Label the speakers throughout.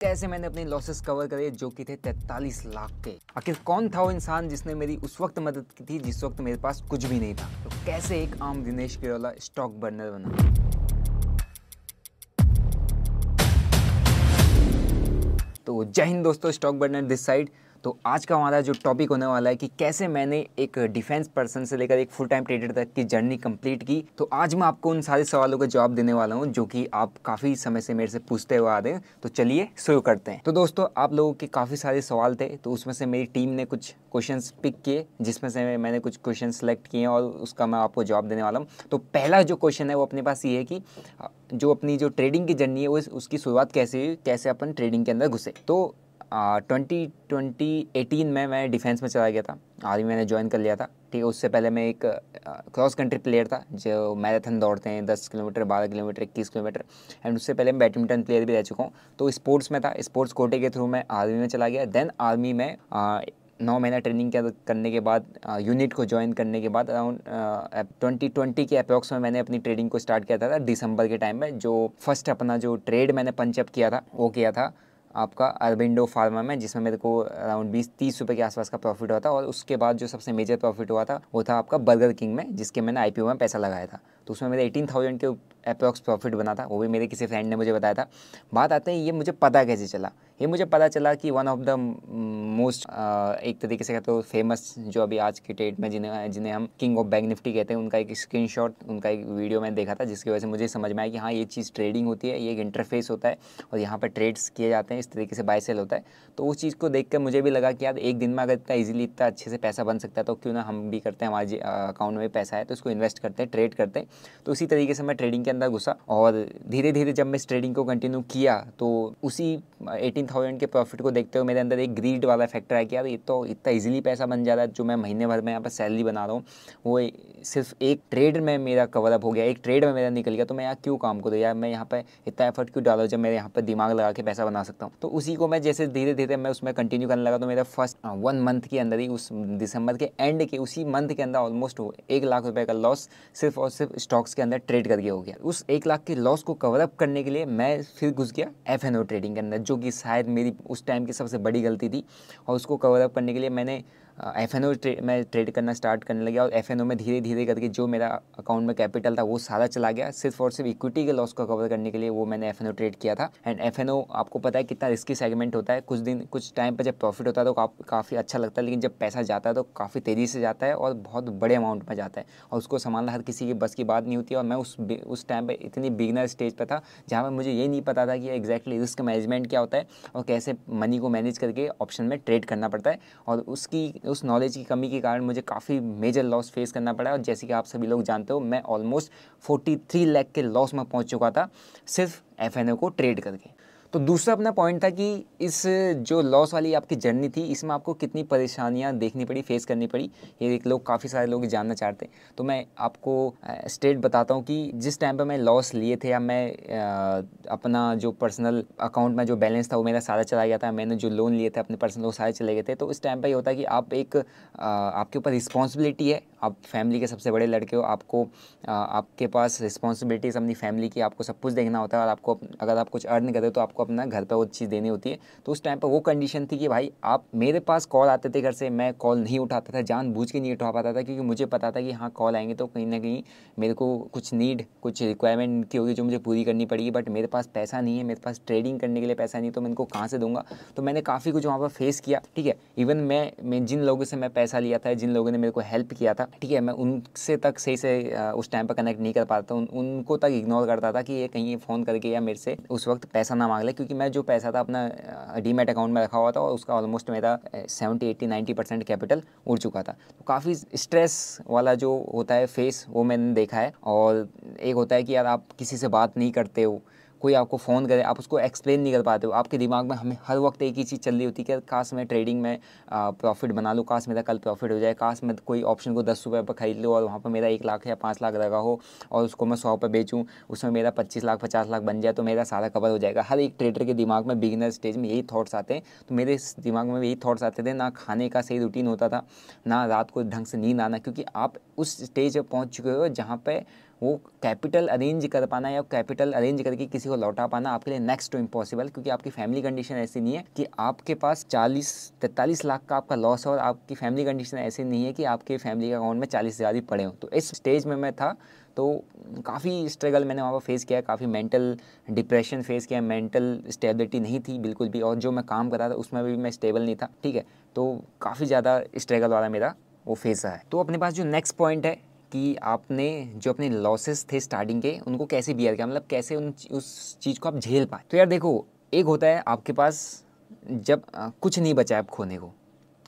Speaker 1: कैसे मैंने अपने लॉसेस कवर करे जो कि थे 43 लाख के आखिर कौन था वो इंसान जिसने मेरी उस वक्त मदद की थी जिस वक्त मेरे पास कुछ भी नहीं था तो कैसे एक आम दिनेश किरोला स्टॉक बर्नर बना तो जय हिंद दोस्तों स्टॉक बर्नर दिस साइड तो आज का हमारा जो टॉपिक होने वाला है कि कैसे मैंने एक डिफेंस पर्सन से लेकर एक फुल टाइम ट्रेडर तक की जर्नी कंप्लीट की तो आज मैं आपको उन सारे सवालों का जवाब देने वाला हूँ जो कि आप काफ़ी समय से मेरे से पूछते हुए आ रहे हैं तो चलिए शुरू करते हैं तो दोस्तों आप लोगों के काफ़ी सारे सवाल थे तो उसमें से मेरी टीम ने कुछ क्वेश्चन पिक किए जिसमें से मैंने कुछ क्वेश्चन सेलेक्ट किए और उसका मैं आपको जवाब देने वाला हूँ तो पहला जो क्वेश्चन है वो अपने पास ये है कि जो अपनी जो ट्रेडिंग की जर्नी है वो उसकी शुरुआत कैसे हुई कैसे अपन ट्रेडिंग के अंदर घुसे तो ट्वेंटी ट्वेंटी एटीन में मैं डिफेंस में चला गया था आर्मी मैंने ज्वाइन कर लिया था ठीक है उससे पहले मैं एक क्रॉस कंट्री प्लेयर था जो मैराथन दौड़ते हैं दस किलोमीटर बारह किलोमीटर इक्कीस किलोमीटर एंड उससे पहले मैं बैडमिंटन प्लेयर भी रह चुका हूँ तो स्पोर्ट्स में था स्पोर्ट्स कोटे के थ्रू मैं आर्मी में चला गया देन आर्मी में आ, नौ महीना ट्रेनिंग करने के बाद यूनिट को ज्वाइन करने के बाद अराउंड ट्वेंटी ट्वेंटी के अप्रॉक्स में मैंने अपनी ट्रेडिंग को स्टार्ट किया था दिसंबर के टाइम में जो फर्स्ट अपना जो ट्रेड मैंने पंचअप किया था वो किया था आपका अरबिंडो फार्मा में जिसमें मेरे को अराउंड बीस तीस रुपये के आसपास का प्रॉफिट हुआ था और उसके बाद जो सबसे मेजर प्रॉफिट हुआ था वो था आपका बर्गर किंग में जिसके मैंने आई में पैसा लगाया था तो उसमें मेरे एटीन थाउजेंड के अप्रॉक्स प्रॉफिट बना था वो भी मेरे किसी फ्रेंड ने मुझे बताया था बात आते हैं ये मुझे पता कैसे चला ये मुझे पता चला कि वन ऑफ द मोस्ट एक तरीके से कहते तो फेमस जो अभी आज के डेट में जिन्हें जिन्हें हम किंग ऑफ बैंक निफ्टी कहते हैं उनका एक स्क्रीनशॉट उनका एक वीडियो मैंने देखा था जिसकी वजह से मुझे समझ में आया कि हाँ ये चीज़ ट्रेडिंग होती है ये एक इंटरफेस होता है और यहाँ पर ट्रेड्स किए जाते हैं इस तरीके से बाय सेल होता है तो उस चीज़ को देख कर मुझे भी लगा कि यार एक दिन में अगर इतना ईजिली इतना अच्छे से पैसा बन सकता है तो क्यों ना हम भी करते हैं हमारे अकाउंट में पैसा है तो उसको इन्वेस्ट करते हैं ट्रेड करते हैं तो इसी तरीके से मैं ट्रेडिंग के अंदर घुसा और धीरे धीरे जब मैं इस ट्रेडिंग को कंटिन्यू किया तो उसी एटीन थाउजेंड के प्रॉफिट को देखते हुए मेरे अंदर एक ग्रीड वाला फैक्टर है कि यार ये तो इतना ईजिली पैसा बन जा रहा है जो मैं महीने भर में यहाँ पर सैलरी बना रहा हूँ वो सिर्फ एक ट्रेड में मेरा कवर अप हो गया एक ट्रेड में मेरा निकल गया तो मैं यहाँ क्यों काम करूँ यार मैं यहाँ पर इतना एफर्ट क्यों डालू जब मेरे यहाँ पर दिमाग लगा के पैसा बना सकता हूँ तो उसी को मैं जैसे धीरे धीरे मैं उसमें कंटिन्यू करने लगा तो मेरा फर्स्ट वन मंथ के अंदर ही उस दिसंबर के एंड के उसी मंथ के अंदर ऑलमोस्ट एक लाख रुपये का लॉस सिर्फ और सिर्फ स्टॉक्स के अंदर ट्रेड करके हो गया उस एक लाख के लॉस को कवर अप करने के लिए मैं फिर घुस गया एफ एन ओ ट्रेडिंग के अंदर जो कि शायद मेरी उस टाइम की सबसे बड़ी गलती थी और उसको कवर अप करने के लिए मैंने एफ एन ओ मैं ट्रेड करना स्टार्ट करने लगा और एफ एन ओ में धीरे धीरे करके जो मेरा अकाउंट में कैपिटल था वो सारा चला गया सिर्फ और सिर्फ इक्विटी के लॉस को कवर करने के लिए वो मैंने एफ एन ओ ट्रेड किया था एंड एफ एन ओ आपको पता है कितना रिस्की सेगमेंट होता है कुछ दिन कुछ टाइम पर जब प्रॉफिट होता है तो का, काफ़ी अच्छा लगता है लेकिन जब पैसा जाता है तो काफ़ी तेज़ी से जाता है और बहुत बड़े अमाउंट में जाता है और उसको संभालना हर किसी की बस की बात नहीं होती और मैं उस उस टाइम पर इतनी बिगनर स्टेज पर था जहाँ पर मुझे ये नहीं पता था कि एग्जैक्टली रिस्क मैनेजमेंट क्या होता है और कैसे मनी को मैनेज करके ऑप्शन में ट्रेड करना पड़ता है और उसकी उस नॉलेज की कमी के कारण मुझे काफ़ी मेजर लॉस फेस करना पड़ा और जैसे कि आप सभी लोग जानते हो मैं ऑलमोस्ट 43 लाख के लॉस में पहुंच चुका था सिर्फ एफ को ट्रेड करके तो दूसरा अपना पॉइंट था कि इस जो लॉस वाली आपकी जर्नी थी इसमें आपको कितनी परेशानियां देखनी पड़ी फेस करनी पड़ी ये एक लोग काफ़ी सारे लोग जानना चाहते हैं तो मैं आपको स्टेट बताता हूँ कि जिस टाइम पर मैं लॉस लिए थे या मैं आ, अपना जो पर्सनल अकाउंट में जो बैलेंस था वो मेरा सारा चला गया था मैंने जो लोन लिए थे अपने पर्सनल वो सारे चले गए थे तो उस टाइम पर ये होता है कि आप एक आ, आपके ऊपर रिस्पॉन्सिबिलिटी है आप फैमिली के सबसे बड़े लड़के हो आपको आ, आपके पास रिस्पॉन्सिबिलिटीज अपनी फैमिली की आपको सब कुछ देखना होता है और आपको अगर आप कुछ अर्न करते हो तो आपको अपना घर पर वो चीज़ देनी होती है तो उस टाइम पर वो कंडीशन थी कि भाई आप मेरे पास कॉल आते थे घर से मैं कॉल नहीं उठाता था जान के नहीं उठा पाता था क्योंकि मुझे पता था कि हाँ कॉल आएंगे तो कहीं ना कहीं मेरे को कुछ नीड कुछ रिक्वायरमेंट की होगी जो मुझे पूरी करनी पड़ेगी बट मेरे पास पैसा नहीं है मेरे पास ट्रेडिंग करने के लिए पैसा नहीं तो मैं इनको कहाँ से दूंगा तो मैंने काफ़ी कुछ वहाँ पर फेस किया ठीक है इवन मैं मैं जिन लोगों से मैं पैसा लिया था जिन लोगों ने मेरे को हेल्प किया था ठीक है मैं उनसे तक सही से उस टाइम पर कनेक्ट नहीं कर पाता उन उनको तक इग्नोर करता था कि ये कहीं फ़ोन करके या मेरे से उस वक्त पैसा ना मांग ले क्योंकि मैं जो पैसा था अपना डीमेट अकाउंट में रखा हुआ था और उसका ऑलमोस्ट मेरा seventy eighty ninety percent capital उड़ चुका था तो काफ़ी स्ट्रेस वाला जो होता है फेस वो मैंने देखा है और एक होता है कि यार आप किसी से बात नहीं करते हो कोई आपको फ़ोन करे आप उसको एक्सप्लेन नहीं कर पाते हो आपके दिमाग में हमें हर वक्त एक ही चीज़ चल रही होती है कि काश मैं ट्रेडिंग में प्रॉफिट बना लूँ काश मेरा कल प्रॉफिट हो जाए काश मैं कोई ऑप्शन को दस रुपये पर खरीद लूँ और वहाँ पर मेरा एक लाख या पाँच लाख लगा हो और उसको मैं सौ पर बेचूँ उसमें मेरा पच्चीस लाख पचास लाख बन जाए तो मेरा सारा कवर हो जाएगा हर एक ट्रेडर के दिमाग में बिगिनर स्टेज में यही थाट्स आते हैं तो मेरे दिमाग में यही थाट्स आते थे ना खाने का सही रूटीन होता था ना रात को ढंग से नींद आना क्योंकि आप उस स्टेज पर पहुँच चुके हो जहाँ पर वो कैपिटल अरेंज कर पाना या कैपिटल अरेंज करके किसी को लौटा पाना आपके लिए नेक्स्ट टू इम्पॉसिबल क्योंकि आपकी फैमिली कंडीशन ऐसी नहीं है कि आपके पास 40 तैंतालीस लाख का आपका लॉस है और आपकी फैमिली कंडीशन ऐसी नहीं है कि आपके फैमिली के अकाउंट में चालीस हज़ार ही पड़े हों तो इस स्टेज में मैं था तो काफ़ी स्ट्रगल मैंने वहाँ पर फेस किया काफ़ी मेंटल डिप्रेशन फेस किया मेंटल स्टेबिलिटी नहीं थी बिल्कुल भी और जो मैं काम कर रहा था उसमें भी मैं स्टेबल नहीं था ठीक है तो काफ़ी ज़्यादा स्ट्रगल वाला मेरा वो फेस है तो अपने पास जो नेक्स्ट पॉइंट है कि आपने जो अपने लॉसेस थे स्टार्टिंग के उनको कैसे बियर किया मतलब कैसे उन उस चीज़ को आप झेल पाए तो यार देखो एक होता है आपके पास जब आ, कुछ नहीं बचा है आप खोने को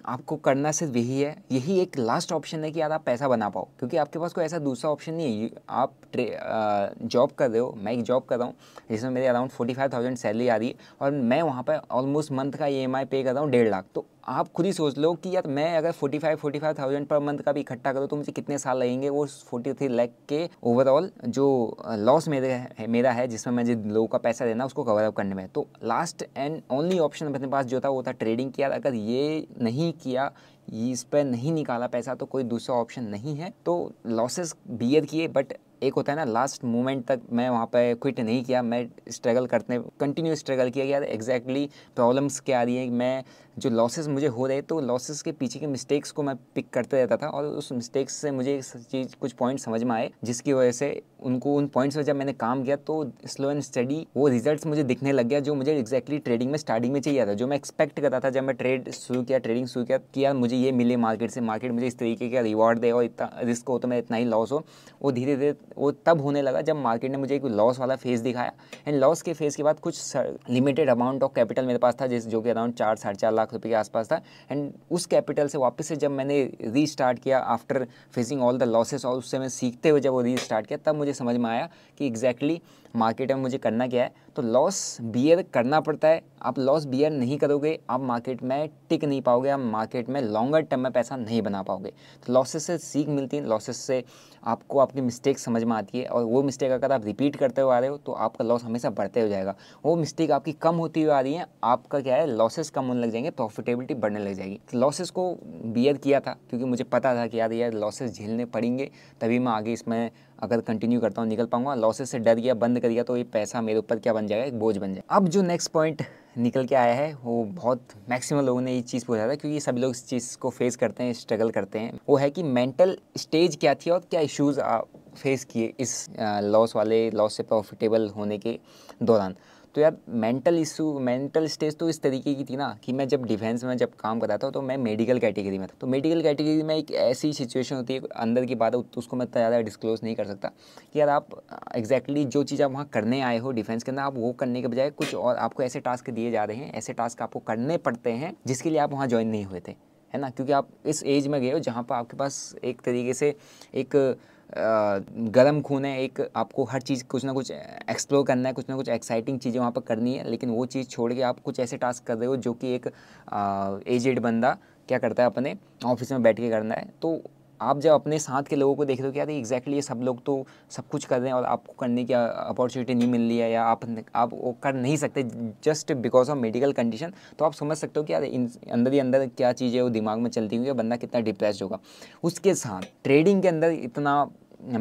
Speaker 1: आपको करना सिर्फ यही है यही एक लास्ट ऑप्शन है कि यार आप पैसा बना पाओ क्योंकि आपके पास कोई ऐसा दूसरा ऑप्शन नहीं है आप जॉब कर रहे हो मैं एक जॉब कर रहा हूँ जिसमें मेरे around forty five thousand salary आ रही है और मैं वहाँ पर ऑलमोस्ट मंथ का ई एम आई पे कर रहा हूँ डेढ़ लाख तो आप खुद ही सोच लो कि यार मैं अगर forty five forty five thousand per month का भी इकट्ठा करूँ तो मुझे कितने साल लगेंगे वो फोर्टी थ्री लैख के ओवरऑल जो लॉस मेरे है मेरा है जिसमें मैं जिन लोगों का पैसा देना उसको कवर अप करने में तो लास्ट एंड ओनली ऑप्शन अपने पास जो था वो था ट्रेडिंग किया अगर ये नहीं किया इस पर नहीं निकाला पैसा तो कोई दूसरा ऑप्शन नहीं है तो लॉसेस बियर किए बट एक होता है ना लास्ट मोमेंट तक मैं वहाँ पे क्विट नहीं किया मैं स्ट्रगल करते कंटिन्यू स्ट्रगल किया यार एग्जैक्टली प्रॉब्लम्स क्या आ रही है मैं जो लॉसेस मुझे हो रहे तो लॉसेस के पीछे के मिस्टेक्स को मैं पिक करते रहता था और उस मिस्टेक्स से मुझे चीज़ कुछ पॉइंट समझ में आए जिसकी वजह से उनको उन पॉइंट्स पर जब मैंने काम किया तो स्लो एंड स्टडी वो रिजल्ट्स मुझे दिखने लग गया जो मुझे exactly ट्रेडिंग में स्टार्टिंग में चाहिए था जो मैं एक्सपेक्ट करता था जब मैं ट्रेड शुरू किया ट्रेडिंग शुरू किया कि यार मुझे ये मिले मार्केट से मार्केट मुझे इस तरीके का रिवॉर्ड दे और इतना रिस्क हो तो मैं इतना ही लॉस हो वो धीरे धीरे वो तब होने लगा जब मार्केट ने मुझे एक लॉस वाला फेज दिखाया एंड लॉस के फेज के बाद कुछ लिमिटेड अमाउंट ऑफ कैपिटल मेरे पास था जिस जो कि अराउंड चार साढ़े चार लाख रुपए के आसपास था एंड उस कैपिटल से वापस से जब मैंने रीस्टार्ट किया after facing all the losses और उससे मैं सीखते हुए जब वो रीस्टार्ट किया तब मुझे समझ में आया कि एग्जैक्टली exactly मार्केट में मुझे करना क्या है तो लॉस बियर करना पड़ता है आप लॉस बियर नहीं करोगे आप मार्केट में टिक नहीं पाओगे आप मार्केट में लॉन्गर टर्म में पैसा नहीं बना पाओगे तो लॉसेस से सीख मिलती है लॉसेस से आपको आपकी मिस्टेक समझ में आती है और वो मिस्टेक अगर आप रिपीट करते हुए आ रहे हो तो आपका लॉस हमेशा बढ़ते हो जाएगा वो मिस्टेक आपकी कम होती हुई आ रही है आपका क्या है लॉसेस कम होने लग जाएंगे जाएंगे प्रॉफिटेबिलिटी बढ़ने लग जाएगी तो लॉसेस को बियर किया था क्योंकि मुझे पता था कि यार यार लॉसेस झेलने पड़ेंगे तभी मैं आगे इसमें अगर कंटिन्यू करता हूँ निकल पाऊंगा लॉसेस से डर गया बंद कर दिया तो ये पैसा मेरे ऊपर क्या बन जाएगा एक बोझ बन जाएगा अब जो नेक्स्ट पॉइंट निकल के आया है वो बहुत मैक्सिमम लोगों ने ये चीज़ पूछा था क्योंकि सभी लोग इस चीज़ को फेस करते हैं स्ट्रगल करते हैं वो है कि मेंटल स्टेज क्या थी और क्या इश्यूज़ फेस किए इस लॉस वाले लॉस से प्रॉफिटेबल होने के दौरान तो यार मेंटल इशू मेंटल स्टेज तो इस तरीके की थी ना कि मैं जब डिफेंस में जब काम कर रहा था तो मैं मेडिकल कैटेगरी में था तो मेडिकल कैटेगरी में एक ऐसी सिचुएशन होती है अंदर की बात है तो उसको मैं इतना ज़्यादा डिस्क्लोज नहीं कर सकता कि यार आप एग्जैक्टली exactly जो चीज़ आप वहाँ करने आए हो डिफेंस के अंदर आप वो करने के बजाय कुछ और आपको ऐसे टास्क दिए जा रहे हैं ऐसे टास्क आपको करने पड़ते हैं जिसके लिए आप वहाँ ज्वाइन नहीं हुए थे है ना क्योंकि आप इस एज में गए हो जहाँ पर आपके पास एक तरीके से एक गर्म खून है एक आपको हर चीज़ कुछ ना कुछ एक्सप्लोर करना है कुछ ना कुछ एक्साइटिंग चीज़ें वहाँ पर करनी है लेकिन वो चीज़ छोड़ के आप कुछ ऐसे टास्क कर रहे हो जो कि एक एजेड बंदा क्या करता है अपने ऑफिस में बैठ के करना है तो आप जब अपने साथ के लोगों को देख रहे हो कि यार एग्जैक्टली ये सब लोग तो सब कुछ कर रहे हैं और आपको करने की अपॉर्चुनिटी नहीं मिल रही है या आप आप वो कर नहीं सकते just because of medical condition तो आप समझ सकते हो कि यार इन अंदर ही अंदर क्या चीज़ें वो दिमाग में चलती हुई बंदा कितना डिप्रेस होगा उसके साथ ट्रेडिंग के अंदर इतना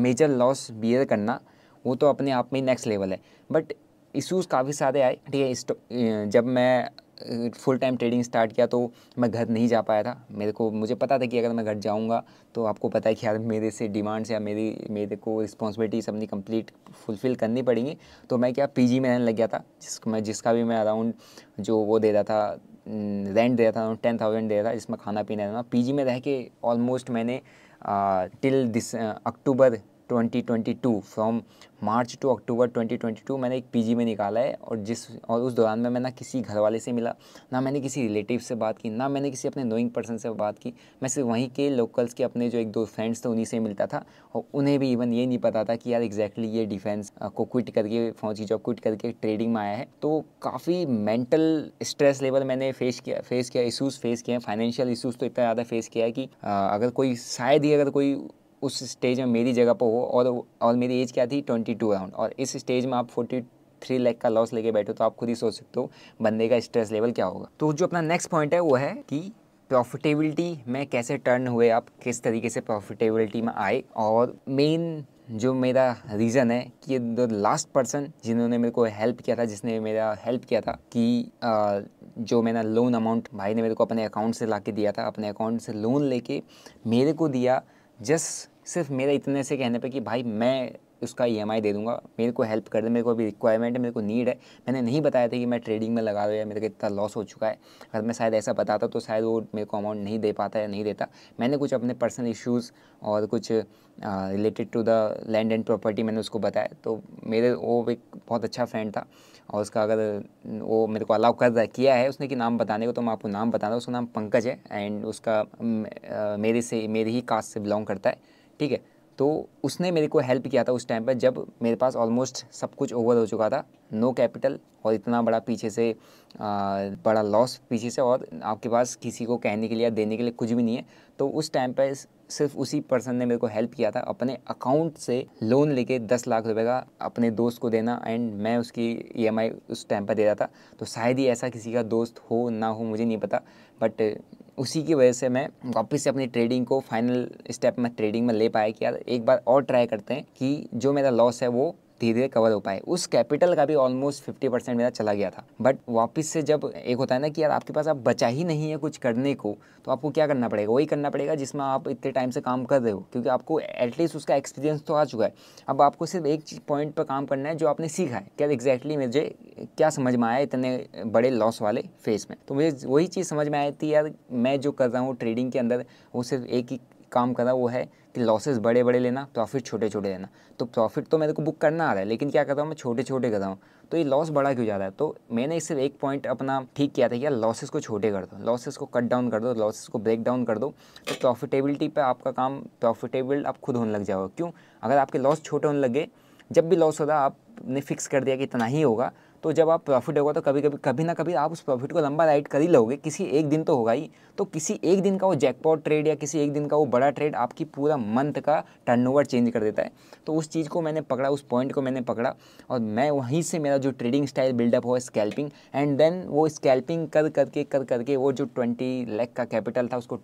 Speaker 1: मेजर लॉस बियर करना वो तो अपने आप में ही नेक्स्ट लेवल है बट इश्यूज़ काफ़ी सारे आए ठीक है तो, जब मैं फुल टाइम ट्रेडिंग स्टार्ट किया तो मैं घर नहीं जा पाया था मेरे को मुझे पता था कि अगर मैं घर जाऊँगा तो आपको पता है कि यार मेरे से डिमांड्स या मेरी मेरे को रिस्पॉन्सिबिलिटीज अपनी कंप्लीट फुलफ़िल करनी पड़ेंगी तो मैं क्या पीजी में रहने लग गया था जिस मैं जिसका भी मैं अराउंड जो वो दे रहा था रेंट दे रहा था टेन थाउजेंड दे रहा था जिसमें खाना पीना रहना पी में रह के ऑलमोस्ट मैंने till this October 2022 from March to October 2022 मैंने एक पीजी में निकाला है और जिस और उस दौरान में मैं ना किसी घर वाले से मिला ना मैंने किसी रिलेटिव से बात की ना मैंने किसी अपने नोइंग पर्सन से बात की मैं सिर्फ वहीं के लोकल्स के अपने जो एक दो फ्रेंड्स थे उन्हीं से मिलता था और उन्हें भी इवन ये नहीं पता था कि यार एग्जैक्टली ये डिफेंस को क्विट करके फौज की जॉब क्विट करके ट्रेडिंग में आया है तो काफ़ी मेंटल स्ट्रेस लेवल मैंने फेस किया फेस किया इशूज़ फेस किए हैं फाइनेंशियल इशूज़ तो इतना ज़्यादा फेस किया है कि अगर कोई शायद ही अगर कोई उस स्टेज में मेरी जगह पर हो और और मेरी एज क्या थी ट्वेंटी टू अराउंड और इस स्टेज में आप फोर्टी थ्री लैख का लॉस लेके बैठो तो आप खुद ही सोच सकते हो बंदे का स्ट्रेस लेवल क्या होगा तो जो अपना नेक्स्ट पॉइंट है वो है कि प्रॉफिटेबिलिटी में कैसे टर्न हुए आप किस तरीके से प्रॉफिटेबिलिटी में आए और मेन जो मेरा रीज़न है कि द लास्ट पर्सन जिन्होंने मेरे को हेल्प किया था जिसने मेरा हेल्प किया था कि आ, जो मैंने लोन अमाउंट भाई ने मेरे को अपने अकाउंट से ला के दिया था अपने अकाउंट से लोन लेके मेरे को दिया जस्ट सिर्फ मेरा इतने से कहने पर कि भाई मैं उसका ई e दे दूंगा मेरे को हेल्प कर दे मेरे को अभी रिक्वायरमेंट है मेरे को नीड है मैंने नहीं बताया था कि मैं ट्रेडिंग में लगा रहा या मेरे को इतना लॉस हो चुका है अगर मैं शायद ऐसा बताता तो शायद वो मेरे को अमाउंट नहीं दे पाता या नहीं देता मैंने कुछ अपने पर्सनल इश्यूज़ और कुछ related to the land and property मैंने उसको बताया तो मेरे वो एक बहुत अच्छा फ्रेंड था और उसका अगर वो मेरे को अलाउ कर किया है उसने कि नाम बताने को तो मैं आपको नाम बता रहा हूँ उसका नाम पंकज है एंड उसका मेरे से मेरे ही कास्ट से बिलोंग करता है ठीक है तो उसने मेरे को हेल्प किया था उस टाइम पर जब मेरे पास ऑलमोस्ट सब कुछ ओवर हो चुका था नो कैपिटल और इतना बड़ा पीछे से आ, बड़ा लॉस पीछे से और आपके पास किसी को कहने के लिए या देने के लिए कुछ भी नहीं है तो उस टाइम पर सिर्फ उसी पर्सन ने मेरे को हेल्प किया था अपने अकाउंट से लोन लेके दस लाख रुपए का अपने दोस्त को देना एंड मैं उसकी ईएमआई e उस टाइम पर दे रहा था तो शायद ही ऐसा किसी का दोस्त हो ना हो मुझे नहीं पता बट उसी की वजह से मैं वापस से अपनी ट्रेडिंग को फाइनल स्टेप में ट्रेडिंग में ले पाया कि यार एक बार और ट्राई करते हैं कि जो मेरा लॉस है वो धीरे धीरे कवर हो पाए उस कैपिटल का भी ऑलमोस्ट फिफ्टी परसेंट मेरा चला गया था बट वापस से जब एक होता है ना कि यार आपके पास आप बचा ही नहीं है कुछ करने को तो आपको क्या करना पड़ेगा वही करना पड़ेगा जिसमें आप इतने टाइम से काम कर रहे हो क्योंकि आपको एटलीस्ट उसका एक्सपीरियंस तो आ चुका है अब आपको सिर्फ एक पॉइंट पर काम करना है जो आपने सीखा है क्या एग्जैक्टली मुझे क्या समझ में आया इतने बड़े लॉस वाले फेस में तो मुझे वही चीज़ समझ में आई थी यार मैं जो कर रहा हूँ ट्रेडिंग के अंदर वो सिर्फ एक ही काम करा वो है कि लॉसेस बड़े बड़े लेना प्रॉफिट छोटे छोटे लेना तो प्रॉफिट तो मेरे को बुक करना आ रहा है लेकिन क्या कर रहा हूँ मैं छोटे छोटे कर रहा हूँ तो ये लॉस बड़ा क्यों जा रहा है तो मैंने इससे एक पॉइंट अपना ठीक किया था कि यार लॉसेस को छोटे कर दो लॉसेस को कट डाउन कर दो लॉसेस को ब्रेक डाउन कर दो तो प्रॉफिटेबिलिटी पर आपका काम प्रॉफिटेबल आप खुद होने लग जाओ क्यों अगर आपके लॉस छोटे होने लगे जब भी लॉस हो रहा आपने फिक्स कर दिया कि इतना ही होगा तो जब आप प्रॉफिट होगा तो कभी कभी कभी ना कभी आप उस प्रॉफिट को लंबा राइड कर ही लोगे किसी एक दिन तो होगा ही तो किसी एक दिन का वो जैकपॉट ट्रेड या किसी एक दिन का वो बड़ा ट्रेड आपकी पूरा मंथ का टर्नओवर चेंज कर देता है तो उस चीज़ को मैंने पकड़ा उस पॉइंट को मैंने पकड़ा और मैं वहीं से मेरा जो ट्रेडिंग स्टाइल बिल्डअप हुआ स्कैल्पिंग एंड देन वो स्कैल्पिंग कर करके कर करके वो जो ट्वेंटी लैख का कैपिटल था उसको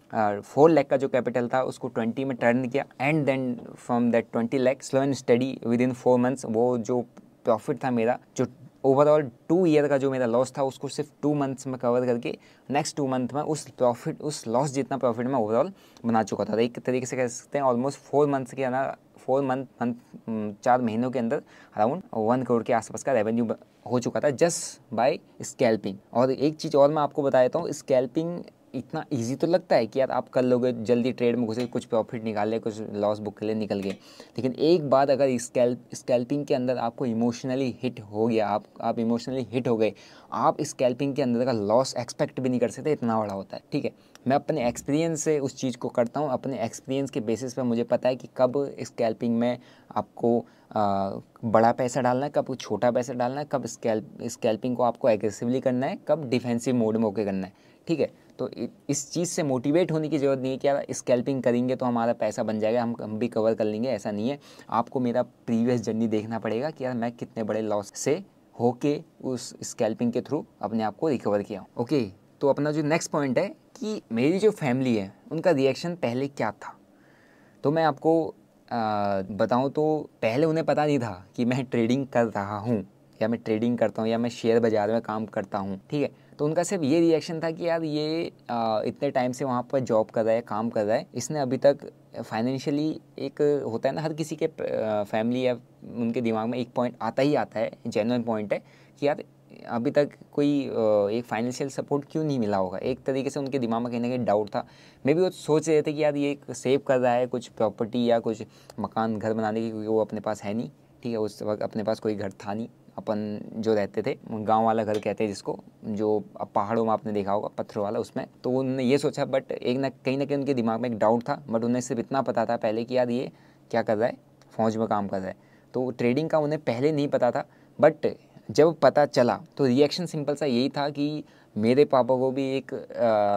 Speaker 1: फोर लैख का जो कैपिटल था उसको ट्वेंटी में टर्न किया and then from that twenty lakh slow and steady within four months वो जो प्रॉफिट था मेरा जो ओवरऑल टू ईयर का जो मेरा लॉस था उसको सिर्फ टू मंथ्स में कवर करके नेक्स्ट टू मंथ में उस प्रॉफिट उस लॉस जितना प्रॉफिट मैं ओवरऑल बना चुका था एक तरीके से कह सकते हैं ऑलमोस्ट फोर मंथ्स के ना फोर मंथ मंथ चार महीनों के अंदर अराउंड वन करोड़ के आसपास का रेवेन्यू हो चुका था जस्ट बाय स्कैल्पिंग और एक चीज़ और मैं आपको देता हूँ स्कैल्पिंग इतना ईजी तो लगता है कि यार आप कर लोगे जल्दी ट्रेड में घुसे कुछ प्रॉफिट निकाल लें कुछ लॉस बुक के लिए निकल गए लेकिन एक बात अगर स्कैल स्कैल्पिंग के अंदर आपको इमोशनली हिट हो गया आप आप इमोशनली हिट हो गए आप स्कैल्पिंग के अंदर का लॉस एक्सपेक्ट भी नहीं कर सकते इतना बड़ा होता है ठीक है मैं अपने एक्सपीरियंस से उस चीज़ को करता हूँ अपने एक्सपीरियंस के बेसिस पर मुझे पता है कि कब स्कैल्पिंग में आपको आ, बड़ा पैसा डालना है कब छोटा पैसा डालना है कब स्कैल स्कैल्पिंग को आपको एग्रेसिवली करना है कब डिफेंसिव मोड में होकर करना है ठीक है तो इस चीज़ से मोटिवेट होने की ज़रूरत नहीं है कि यार स्कैल्पिंग करेंगे तो हमारा पैसा बन जाएगा हम हम भी कवर कर लेंगे ऐसा नहीं है आपको मेरा प्रीवियस जर्नी देखना पड़ेगा कि यार मैं कितने बड़े लॉस से होके उस स्कैल्पिंग के थ्रू अपने आप को रिकवर किया ओके तो अपना जो नेक्स्ट पॉइंट है कि मेरी जो फैमिली है उनका रिएक्शन पहले क्या था तो मैं आपको बताऊँ तो पहले उन्हें पता नहीं था कि मैं ट्रेडिंग कर रहा हूँ या मैं ट्रेडिंग करता हूँ या मैं शेयर बाज़ार में काम करता हूँ ठीक है तो उनका सिर्फ ये रिएक्शन था कि यार ये आ, इतने टाइम से वहाँ पर जॉब कर रहा है काम कर रहा है इसने अभी तक फाइनेंशियली एक होता है ना हर किसी के फैमिली या उनके दिमाग में एक पॉइंट आता ही आता है जेनुअन पॉइंट है कि यार अभी तक कोई एक फाइनेंशियल सपोर्ट क्यों नहीं मिला होगा एक तरीके से उनके दिमाग में कहीं ना कहीं डाउट था मे भी वो सोच रहे थे कि यार ये सेव कर रहा है कुछ प्रॉपर्टी या कुछ मकान घर बनाने की क्योंकि वो अपने पास है नहीं ठीक है उस वक्त अपने पास कोई घर था नहीं अपन जो रहते थे गांव वाला घर कहते हैं जिसको जो पहाड़ों में आपने देखा होगा पत्थरों वाला उसमें तो उन्होंने ये सोचा बट एक ना कहीं ना कहीं उनके दिमाग में एक डाउट था बट उन्हें सिर्फ इतना पता था पहले कि यार ये क्या कर रहा है फौज में काम कर रहा है तो ट्रेडिंग का उन्हें पहले नहीं पता था बट जब पता चला तो रिएक्शन सिंपल सा यही था कि मेरे पापा को भी एक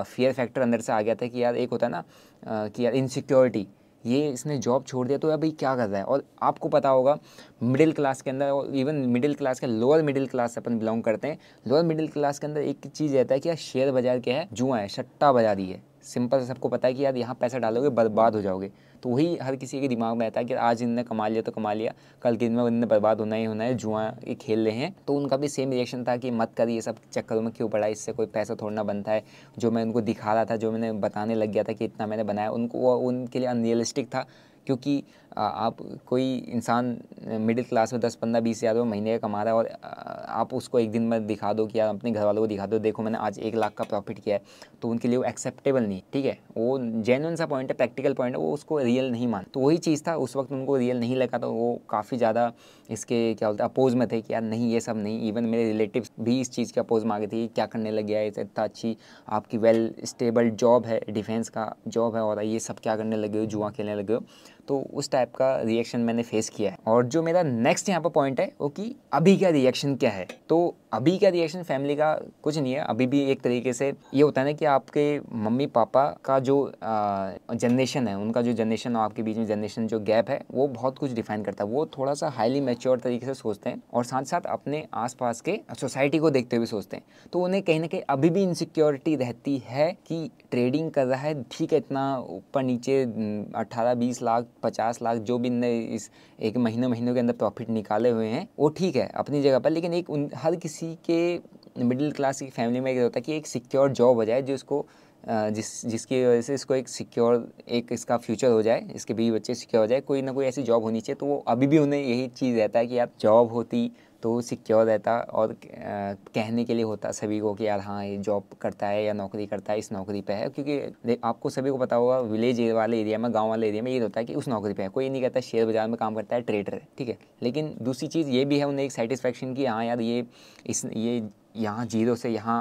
Speaker 1: फियर फैक्टर अंदर से आ गया था कि यार एक होता है ना कि यार इनसिक्योरिटी ये इसने जॉब छोड़ दिया तो अभी क्या कर रहा है और आपको पता होगा मिडिल क्लास के अंदर और इवन मिडिल क्लास के लोअर मिडिल क्लास अपन बिलोंग करते हैं लोअर मिडिल क्लास के अंदर एक चीज़ रहता है कि यार शेयर बाजार क्या है जुआ है सट्टा बाजारी है सिंपल सबको पता है कि यार यहाँ पैसा डालोगे बर्बाद हो जाओगे तो वही हर किसी के दिमाग में आता है कि आज इनने कमा लिया तो कमा लिया कल के दिन में इनने बर्बाद होना ही होना है जुआ ये खेल रहे हैं तो उनका भी सेम रिएक्शन था कि मत कर ये सब चक्करों में क्यों पड़ा इससे कोई पैसा थोड़ा बनता है जो मैं उनको दिखा रहा था जो मैंने बताने लग गया था कि इतना मैंने बनाया उनको वो उनके लिए अनरियलिस्टिक था क्योंकि आप कोई इंसान मिडिल क्लास में दस पंद्रह बीस हज़ार रुपये महीने का कमा रहा है और आप उसको एक दिन में दिखा दो कि यार अपने घर वालों को दिखा दो देखो मैंने आज एक लाख का प्रॉफिट किया है तो उनके लिए वो एक्सेप्टेबल नहीं ठीक है वो जेनुअन सा पॉइंट है प्रैक्टिकल पॉइंट है वो उसको रियल नहीं मान तो वही चीज़ था उस वक्त उनको रियल नहीं लगा तो वो काफ़ी ज़्यादा इसके क्या बोलते अपोज में थे कि यार नहीं ये सब नहीं इवन मेरे रिलेटिव भी इस चीज़ के अपोज मांगे थे क्या करने लग गया है इतना अच्छी आपकी वेल स्टेबल जॉब है डिफेंस का जॉब है और ये सब क्या करने लगे हो जुआ खेलने लगे हो तो उस टाइप का रिएक्शन मैंने फेस किया है और जो मेरा नेक्स्ट यहाँ पर पॉइंट है वो कि अभी का रिएक्शन क्या है तो अभी का रिएक्शन फैमिली का कुछ नहीं है अभी भी एक तरीके से ये होता है ना कि आपके मम्मी पापा का जो जनरेशन है उनका जो जनरेशन और आपके बीच में जनरेशन जो गैप है वो बहुत कुछ डिफाइन करता है वो थोड़ा सा हाईली मेच्योर तरीके से सोचते हैं और साथ साथ अपने आस के सोसाइटी को देखते हुए सोचते हैं तो उन्हें कहीं ना कहीं अभी भी इनसिक्योरिटी रहती है कि ट्रेडिंग कर रहा है ठीक है इतना ऊपर नीचे अट्ठारह बीस लाख पचास लाख जो भी इस एक महीनों महीनों के अंदर प्रॉफिट निकाले हुए हैं वो ठीक है अपनी जगह पर लेकिन एक उन हर किसी के मिडिल क्लास की फैमिली में एक होता है कि एक सिक्योर जॉब हो जाए जो इसको जिस जिसकी वजह से इसको एक सिक्योर एक इसका फ्यूचर हो जाए इसके बीवी बच्चे सिक्योर हो जाए कोई ना कोई ऐसी जॉब होनी चाहिए तो वो अभी भी उन्हें यही चीज़ रहता है कि यार जॉब होती तो सिक्योर रहता और कहने के लिए होता सभी को कि यार हाँ ये जॉब करता है या नौकरी करता है इस नौकरी पे है क्योंकि आपको सभी को पता होगा विलेज वाले एरिया में गांव वाले एरिया में ये होता है कि उस नौकरी पे है कोई नहीं कहता शेयर बाजार में काम करता है ट्रेडर है ठीक है लेकिन दूसरी चीज़ ये भी है उन्हें एक सेटिस्फेक्शन की हाँ यार ये इस ये यहाँ जीरो से यहाँ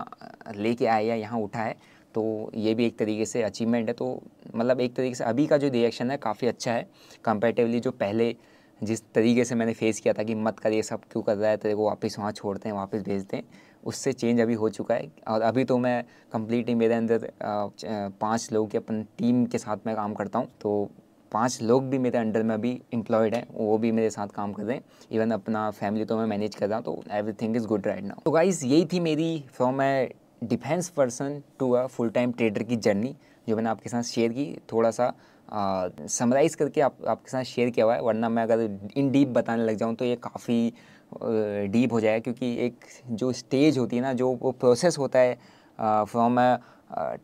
Speaker 1: लेके आया या यहाँ उठा है तो ये भी एक तरीके से अचीवमेंट है तो मतलब एक तरीके से अभी का जो रिएक्शन है काफ़ी अच्छा है कंपेरेटिवली जो पहले जिस तरीके से मैंने फेस किया था कि मत कर ये सब क्यों कर रहा है तेरे को वापस वहाँ छोड़ते हैं वापस भेज दें उससे चेंज अभी हो चुका है और अभी तो मैं कम्प्लीटली मेरे अंदर पाँच लोग की अपन टीम के साथ मैं काम करता हूँ तो पांच लोग भी मेरे अंडर में अभी इंप्लॉयड हैं वो भी मेरे साथ काम कर रहे हैं इवन अपना फैमिली तो मैं मैनेज कर रहा हूँ तो everything is good right now तो गाइज यही थी मेरी from a defence person to a full time trader की जर्नी जो मैंने आपके साथ शेयर की थोड़ा सा समराइज़ करके आप आपके साथ शेयर किया हुआ है वरना मैं अगर इन डीप बताने लग जाऊँ तो ये काफ़ी डीप हो जाएगा क्योंकि एक जो स्टेज होती है ना जो वो प्रोसेस होता है फ्रॉम अ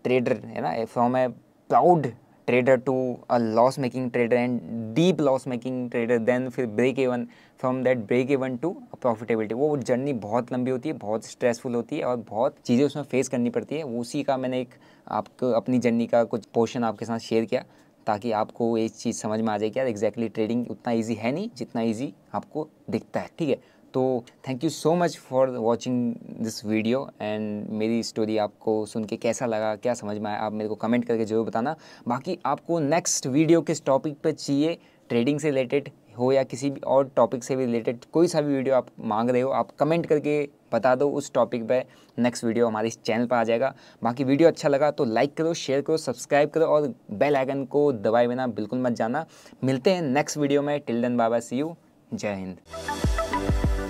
Speaker 1: ट्रेडर है ना from a proud trader to a loss making trader and deep loss making trader then फिर break even from that break even to profitability वो जर्नी बहुत लंबी होती है बहुत स्ट्रेसफुल होती है और बहुत चीज़ें उसमें फेस करनी पड़ती है उसी का मैंने एक आपको अपनी जर्नी का कुछ पोर्शन आपके साथ शेयर किया ताकि आपको ये चीज़ समझ में आ जाए कि यार एग्जैक्टली ट्रेडिंग उतना ईजी है नहीं जितना ईजी आपको दिखता है ठीक है तो thank you so much for watching this video and मेरी स्टोरी आपको सुन के कैसा लगा क्या समझ में आया आप मेरे को कमेंट करके जरूर बताना बाकी आपको नेक्स्ट वीडियो किस टॉपिक पर चाहिए ट्रेडिंग से रिलेटेड हो या किसी भी और टॉपिक से भी रिलेटेड कोई सा भी वीडियो आप मांग रहे हो आप कमेंट करके बता दो उस टॉपिक पे नेक्स्ट वीडियो हमारे इस चैनल पर आ जाएगा बाकी वीडियो अच्छा लगा तो लाइक करो शेयर करो सब्सक्राइब करो और बेल आइकन को दबाए बिना बिल्कुल मत जाना मिलते हैं नेक्स्ट वीडियो में टिल देन बाबा सी यू जय हिंद